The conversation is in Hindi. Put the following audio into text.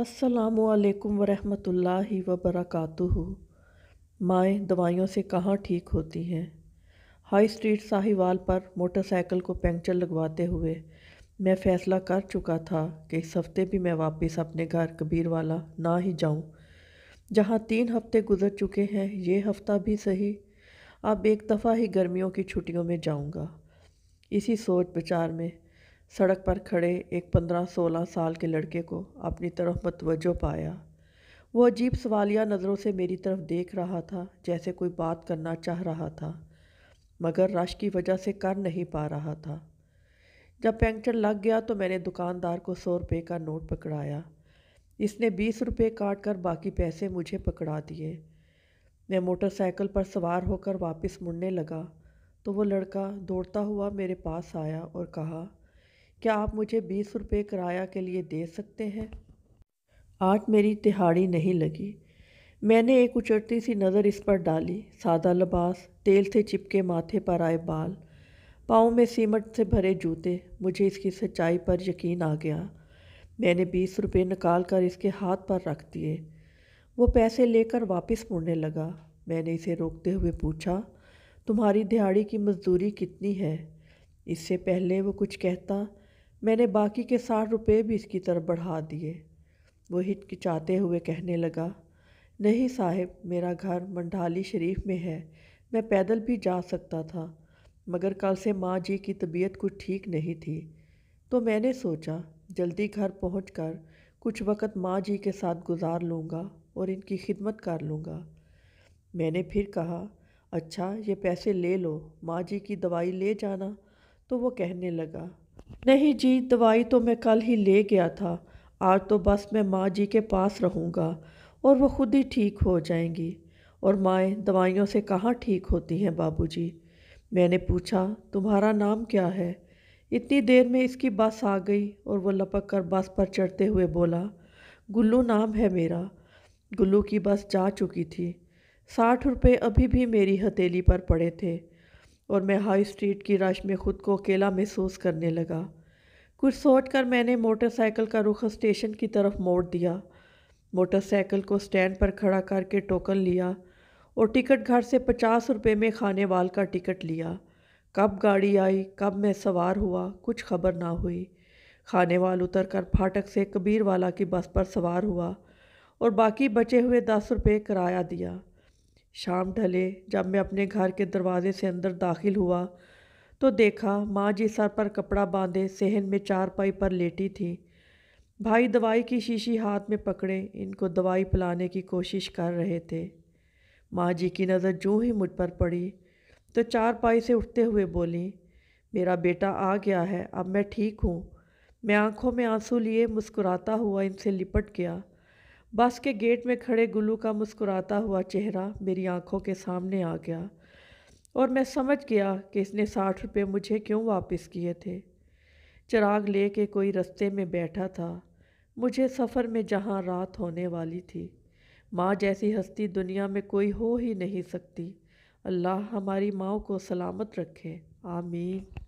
असलकम वरहमतुल्लाहि वबरकू माएँ दवाइयों से कहाँ ठीक होती हैं हाई स्ट्रीट साहिवाल पर मोटरसाइकिल को पंक्चर लगवाते हुए मैं फ़ैसला कर चुका था कि इस हफ़्ते भी मैं वापस अपने घर कबीर वाला ना ही जाऊं जहां तीन हफ़्ते गुज़र चुके हैं ये हफ़्ता भी सही अब एक दफ़ा ही गर्मियों की छुट्टियों में जाऊंगा इसी सोच विचार में सड़क पर खड़े एक पंद्रह सोलह साल के लड़के को अपनी तरफ मतवजो पाया वो अजीब सवालिया नज़रों से मेरी तरफ देख रहा था जैसे कोई बात करना चाह रहा था मगर रश की वजह से कर नहीं पा रहा था जब पेंक्चर लग गया तो मैंने दुकानदार को सौ रुपये का नोट पकड़ाया इसने बीस रुपये काट कर बाकी पैसे मुझे पकड़ा दिए मैं मोटरसाइकिल पर सवार होकर वापस मुड़ने लगा तो वो लड़का दौड़ता हुआ मेरे पास आया और कहा क्या आप मुझे बीस रुपये किराया के लिए दे सकते हैं आज मेरी तिहाड़ी नहीं लगी मैंने एक उचरती सी नज़र इस पर डाली सादा लबास तेल से चिपके माथे पर आए बाल पाँव में सीमट से भरे जूते मुझे इसकी सच्चाई पर यकीन आ गया मैंने बीस रुपये निकाल कर इसके हाथ पर रख दिए वो पैसे लेकर वापस मुड़ने लगा मैंने इसे रोकते हुए पूछा तुम्हारी दिहाड़ी की मजदूरी कितनी है इससे पहले वो कुछ कहता मैंने बाकी के साठ रुपये भी इसकी तरफ बढ़ा दिए वो हिचकिचाते हुए कहने लगा नहीं साहब मेरा घर मंडाली शरीफ में है मैं पैदल भी जा सकता था मगर कल से माँ जी की तबीयत कुछ ठीक नहीं थी तो मैंने सोचा जल्दी घर पहुँच कर कुछ वक़्त माँ जी के साथ गुजार लूँगा और इनकी खिदमत कर लूँगा मैंने फिर कहा अच्छा ये पैसे ले लो माँ जी की दवाई ले जाना तो वो कहने लगा नहीं जी दवाई तो मैं कल ही ले गया था आज तो बस मैं माँ जी के पास रहूँगा और वो खुद ही ठीक हो जाएंगी और माएँ दवाइयों से कहाँ ठीक होती हैं बाबूजी मैंने पूछा तुम्हारा नाम क्या है इतनी देर में इसकी बस आ गई और वो लपक कर बस पर चढ़ते हुए बोला गुल्लू नाम है मेरा गुल्लू की बस जा चुकी थी साठ रुपये अभी भी मेरी हथेली पर पड़े थे और मैं हाई स्ट्रीट की रश में ख़ुद को अकेला महसूस करने लगा कुछ सोच कर मैंने मोटरसाइकिल का रुख स्टेशन की तरफ मोड़ दिया मोटरसाइकिल को स्टैंड पर खड़ा करके टोकन लिया और टिकट घर से पचास रुपये में खाने वाल का टिकट लिया कब गाड़ी आई कब मैं सवार हुआ कुछ खबर ना हुई खाने वाल उतर कर फाटक से कबीर वाला की बस पर सवार हुआ और बाकी बचे हुए दस रुपये किराया दिया शाम ढले जब मैं अपने घर के दरवाजे से अंदर दाखिल हुआ तो देखा माँ जी सर पर कपड़ा बांधे सहन में चारपाई पर लेटी थी भाई दवाई की शीशी हाथ में पकड़े इनको दवाई पिलाने की कोशिश कर रहे थे माँ जी की नज़र जूँ ही मुझ पर पड़ी तो चारपाई से उठते हुए बोली मेरा बेटा आ गया है अब मैं ठीक हूँ मैं आंखों में आंसू लिए मुस्कुराता हुआ इनसे लिपट गया बस के गेट में खड़े गुल्लू का मुस्कुराता हुआ चेहरा मेरी आंखों के सामने आ गया और मैं समझ गया कि इसने साठ रुपये मुझे क्यों वापस किए थे चिराग ले के कोई रस्ते में बैठा था मुझे सफ़र में जहाँ रात होने वाली थी माँ जैसी हस्ती दुनिया में कोई हो ही नहीं सकती अल्लाह हमारी माँ को सलामत रखे आमीन